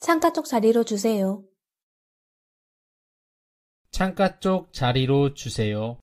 창가 쪽 자리로 주세요. 창가 쪽 자리로 주세요.